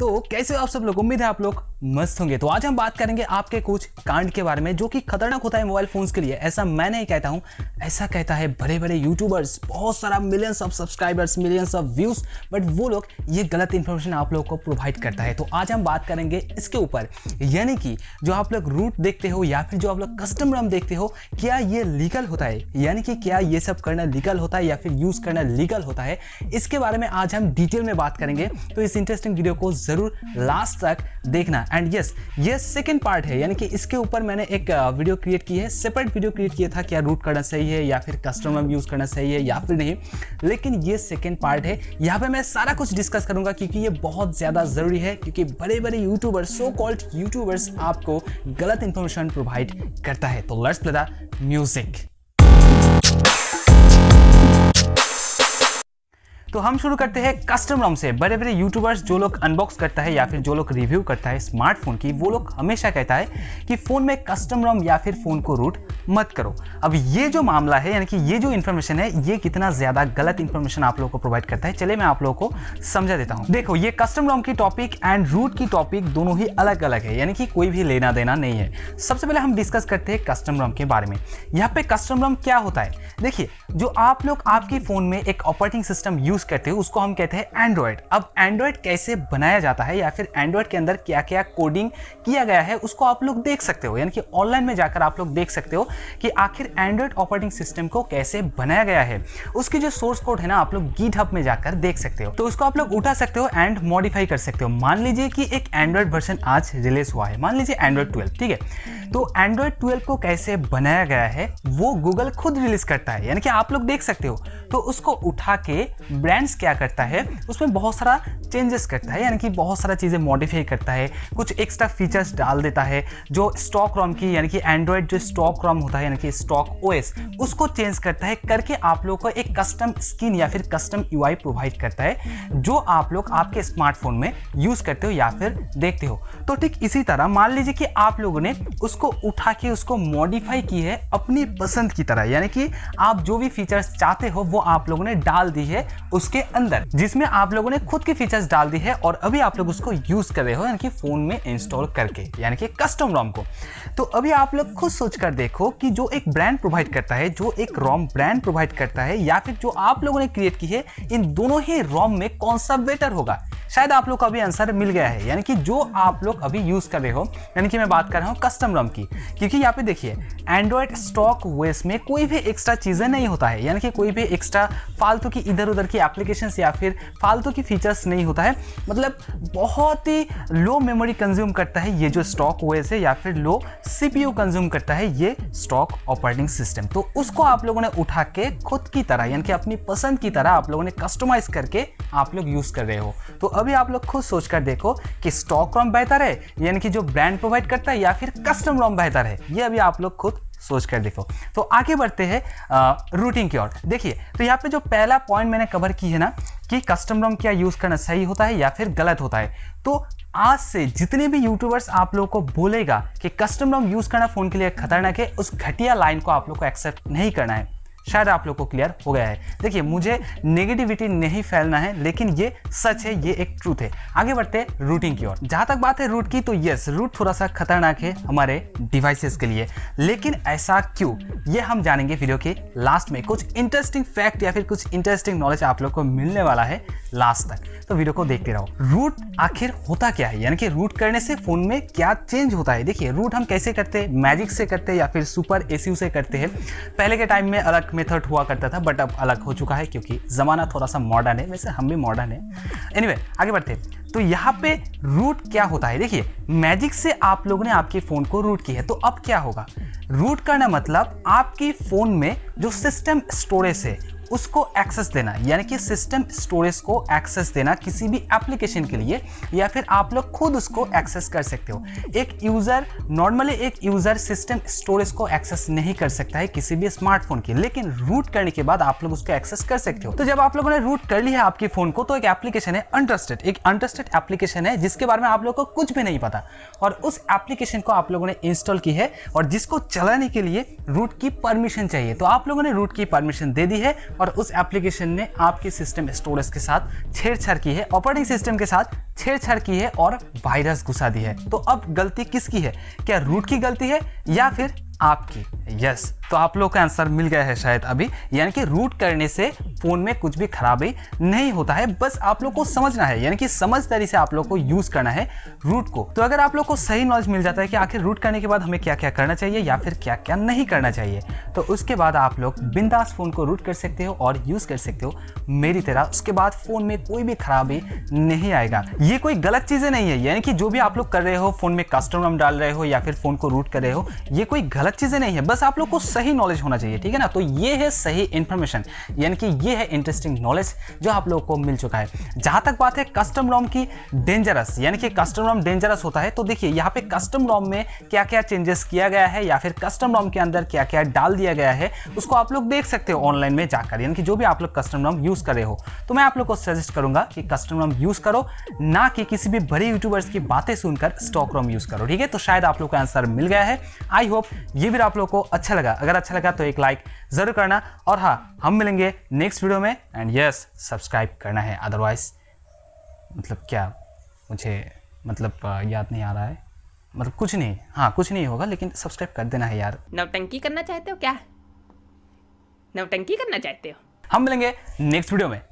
तो कैसे हो आप सब लोग उम्मीद है आप लोग मस्त होंगे तो आज हम बात करेंगे आपके कुछ कांड के बारे में जो कि खतरनाक होता है मोबाइल फोन्स के लिए ऐसा मैं नहीं कहता हूँ ऐसा कहता है बड़े बड़े यूट्यूबर्स बहुत सारा millions of subscribers millions of views but वो लोग ये गलत इन्फॉर्मेशन आप लोग को प्रोवाइड करता है तो आज हम बात करेंगे इसके ऊपर यानी कि जो आप लोग रूट देखते हो या फिर जो आप लोग कस्टम रम देखते हो क्या ये लीगल होता है यानी कि क्या ये सब करना लीगल होता है या फिर यूज़ करना लीगल होता है इसके बारे में आज हम डिटेल में बात करेंगे तो इस इंटरेस्टिंग वीडियो को जरूर लास्ट तक देखना एंड यस ये सेकेंड पार्ट है यानी कि इसके ऊपर मैंने एक वीडियो क्रिएट की है सेपरेट वीडियो क्रिएट किया था क्या रूट करना सही है या फिर कस्टमर यूज़ करना सही है या फिर नहीं लेकिन ये सेकेंड पार्ट है यहाँ पे मैं सारा कुछ डिस्कस करूंगा क्योंकि ये बहुत ज़्यादा ज़रूरी है क्योंकि बड़े बड़े यूट्यूबर्स सो कॉल्ड यूट्यूबर्स आपको गलत इंफॉर्मेशन प्रोवाइड करता है तो लर्स प्ले म्यूजिक तो हम शुरू करते हैं कस्टम रोम से बड़े बड़े यूट्यूबर्स जो लोग अनबॉक्स करता है या फिर जो लोग रिव्यू करता है स्मार्टफोन की वो लोग हमेशा कहता है कि फ़ोन में कस्टम रोम या फिर फ़ोन को रूट मत करो अब ये जो मामला है यानी कि ये जो इन्फॉर्मेशन है ये कितना ज़्यादा गलत इन्फॉर्मेशन आप लोगों को प्रोवाइड करता है चले मैं आप लोगों को समझा देता हूँ देखो ये कस्टम रोम की टॉपिक एंड रूट की टॉपिक दोनों ही अलग अलग है यानी कि कोई भी लेना देना नहीं है सबसे पहले हम डिस्कस करते हैं कस्टम रोम के बारे में यहाँ पे कस्टम रोम क्या होता है देखिए जो आप लोग आपके फ़ोन में एक ऑपरेटिंग सिस्टम यूज यूज़ करते हैं उसको हम कहते हैं एंड्रॉयड अब एंड्रॉयड कैसे बनाया जाता है या फिर एंड्रॉयड के अंदर क्या क्या कोडिंग किया गया है उसको आप लोग देख सकते हो यानी कि ऑनलाइन में जाकर आप लोग देख सकते हो कि आखिर एंड्रॉयड ऑपरेटिंग सिस्टम को कैसे बनाया गया है उसकी जो सोर्स कोड है ना आप लोग गीट में जाकर देख सकते हो तो उसको आप लोग उठा सकते हो एंड मॉडिफाई कर सकते हो मान लीजिए कि एक एंड्रॉयड वर्जन आज रिलीज हुआ है मान लीजिए एंड्रॉयड ट्वेल्व ठीक है तो एंड्रॉयड 12 को कैसे बनाया गया है वो गूगल खुद रिलीज करता है यानी कि आप लोग देख सकते हो तो उसको उठा के ब्रांड्स क्या करता है उसमें बहुत सारा चेंजेस करता है यानी कि बहुत सारा चीज़ें मॉडिफाई करता है कुछ एक्स्ट्रा फीचर्स डाल देता है जो स्टॉक रॉम की यानी कि एंड्रॉयड जो स्टॉक रॉम होता है यानी कि स्टॉक ओ उसको चेंज करता है करके आप लोग को एक कस्टम स्किन या फिर कस्टम यू प्रोवाइड करता है जो आप लोग आपके स्मार्टफोन में यूज़ करते हो या फिर देखते हो तो ठीक इसी तरह मान लीजिए कि आप लोगों ने उस उसको उठा के उसको मॉडिफाई की है अपनी पसंद की तरह यानी कि आप जो भी फीचर्स चाहते हो वो आप लोगों ने डाल दी है उसके अंदर जिसमें आप लोगों ने खुद की फीचर्स डाल दी है और अभी आप लोग उसको यूज कर रहे हो यानी कि फोन में इंस्टॉल करके यानी कि कस्टम रॉम को तो अभी आप लोग खुद सोच कर देखो कि जो एक ब्रांड प्रोवाइड करता है जो एक रॉम ब्रांड प्रोवाइड करता है या फिर जो आप लोगों ने क्रिएट की है इन दोनों ही रॉम में कौन सा बेटर होगा शायद आप लोग का अभी आंसर मिल गया है यानी कि जो आप लोग अभी यूज कर रहे हो यानी कि मैं बात कर रहा हूँ कस्टम रॉम की क्योंकि यहाँ पे देखिए एंड्रॉयड स्टॉक वेस में कोई भी एक्स्ट्रा चीज़ें नहीं होता है यानी कि कोई भी एक्स्ट्रा फालतू की इधर उधर की एप्लीकेशन या फिर फालतू की फीचर्स नहीं होता है मतलब बहुत ही लो मेमोरी कंज्यूम करता है ये जो स्टॉक वेस है या फिर लो सी कंज्यूम करता है ये स्टॉक ऑपरेटिंग सिस्टम तो उसको आप लोगों ने उठा के खुद की तरह यानी कि अपनी पसंद की तरह आप लोगों ने कस्टमाइज करके आप लोग यूज़ कर रहे हो तो अभी आप लोग खुद सोचकर देखो कि स्टॉक रॉम बेहतर है यानी कि जो ब्रांड प्रोवाइड करता है या फिर कस्टम रोम बेहतर है ये अभी आप लोग खुद सोच कर देखो तो आगे बढ़ते हैं रूटिंग की ओर देखिए तो यहाँ पे जो पहला पॉइंट मैंने कवर की है ना कि कस्टम रोम क्या यूज़ करना सही होता है या फिर गलत होता है तो आज से जितने भी यूट्यूबर्स आप लोगों को बोलेगा कि कस्टम रोम यूज़ करना फ़ोन के लिए खतरनाक है उस घटिया लाइन को आप लोग को एक्सेप्ट नहीं करना है शायद आप लोग को क्लियर हो गया है देखिए मुझे नेगेटिविटी नहीं फैलना है लेकिन ये सच है ये एक ट्रूथ है आगे बढ़ते रूटिंग की ओर जहां तक बात है रूट की तो यस रूट थोड़ा सा खतरनाक है हमारे डिवाइसेस के लिए लेकिन ऐसा क्यों ये हम जानेंगे वीडियो के लास्ट में कुछ इंटरेस्टिंग फैक्ट या फिर कुछ इंटरेस्टिंग नॉलेज आप लोग को मिलने वाला है लास्ट तक तो वीडियो को देखते रहो रूट आखिर होता क्या है यानी कि रूट करने से फोन में क्या चेंज होता है देखिए रूट हम कैसे करते हैं मैजिक से करते हैं या फिर सुपर एसी से करते हैं पहले के टाइम में अलग मेथड हुआ करता था बट अब अलग हो चुका है क्योंकि ज़माना थोड़ा सा मॉडर्न है वैसे हम भी मॉडर्न है एनीवे anyway, आगे बढ़ते तो यहाँ पे रूट क्या होता है देखिए मैजिक से आप लोगों ने आपके फ़ोन को रूट की है तो अब क्या होगा रूट करना मतलब आपके फ़ोन में जो सिस्टम स्टोरेज है उसको एक्सेस देना यानी कि सिस्टम स्टोरेज को एक्सेस देना किसी भी एप्लीकेशन के लिए या फिर आप लोग खुद उसको एक्सेस कर सकते हो एक यूज़र नॉर्मली एक यूज़र सिस्टम स्टोरेज को एक्सेस नहीं कर सकता है किसी भी स्मार्टफोन की लेकिन रूट करने के बाद आप लोग उसको एक्सेस कर सकते हो तो जब आप लोगों ने रूट कर लिया है आपके फोन को तो एक एप्लीकेशन है अनट्रस्टेड एक अनट्रस्टेड एप्लीकेशन है जिसके बारे में आप लोग को कुछ भी नहीं पता और उस एप्लीकेशन को आप लोगों ने इंस्टॉल की है और जिसको चलाने के लिए रूट की परमिशन चाहिए तो आप लोगों ने रूट की परमिशन दे दी है और उस एप्लीकेशन ने आपके सिस्टम स्टोरेज के साथ छेड़छाड़ की है ऑपरेटिंग सिस्टम के साथ छेड़छाड़ की है और वायरस घुसा दी है तो अब गलती किसकी है क्या रूट की गलती है या फिर आपकी यस तो आप लोग का आंसर मिल गया है शायद अभी यानी कि रूट करने से फ़ोन में कुछ भी खराबी नहीं होता है बस आप लोग को समझना है यानी कि समझदारी से आप लोग को यूज़ करना है रूट को तो अगर आप लोग को सही नॉलेज मिल जाता है कि आखिर रूट करने के बाद हमें क्या क्या करना चाहिए या फिर क्या क्या नहीं करना चाहिए तो उसके बाद आप लोग बिंदास फ़ोन को रूट कर सकते हो और यूज़ कर सकते हो मेरी तरह उसके बाद फ़ोन में कोई भी खराबी नहीं आएगा ये कोई गलत चीज़ें नहीं है यानी कि जो भी आप लोग कर रहे हो फ़ोन में कस्टम नाम डाल रहे हो या फिर फ़ोन को रूट कर रहे हो ये कोई गलत गलत चीज़ें नहीं है बस आप लोग को सही नॉलेज होना चाहिए ठीक है ना तो ये है सही इंफॉर्मेशन यानी कि ये है इंटरेस्टिंग नॉलेज जो आप लोग को मिल चुका है जहां तक बात है कस्टम रॉम की डेंजरस यानी कि कस्टम रॉम डेंजरस होता है तो देखिए यहाँ पे कस्टम रॉम में क्या क्या चेंजेस किया गया है या फिर कस्टम रॉम के अंदर क्या क्या डाल दिया गया है उसको आप लोग देख सकते हो ऑनलाइन में जाकर यानी कि जो भी आप लोग कस्टम रॉम यूज़ कर रहे हो तो मैं आप लोग को सजेस्ट करूंगा कि कस्टम रॉम यूज़ करो ना कि किसी भी बड़े यूट्यूबर्स की बातें सुनकर स्टॉक रॉम यूज़ करो ठीक है तो शायद आप लोग को आंसर मिल गया है आई होप ये भी आप लोग को अच्छा लगा अगर अच्छा लगा तो एक लाइक जरूर करना और हाँ हम मिलेंगे नेक्स्ट वीडियो में एंड यस सब्सक्राइब करना है अदरवाइज मतलब क्या मुझे मतलब याद नहीं आ रहा है मतलब कुछ नहीं हाँ कुछ नहीं होगा लेकिन सब्सक्राइब कर देना है यार नवटंकी करना चाहते हो क्या नवटंकी करना चाहते हो हम मिलेंगे नेक्स्ट वीडियो में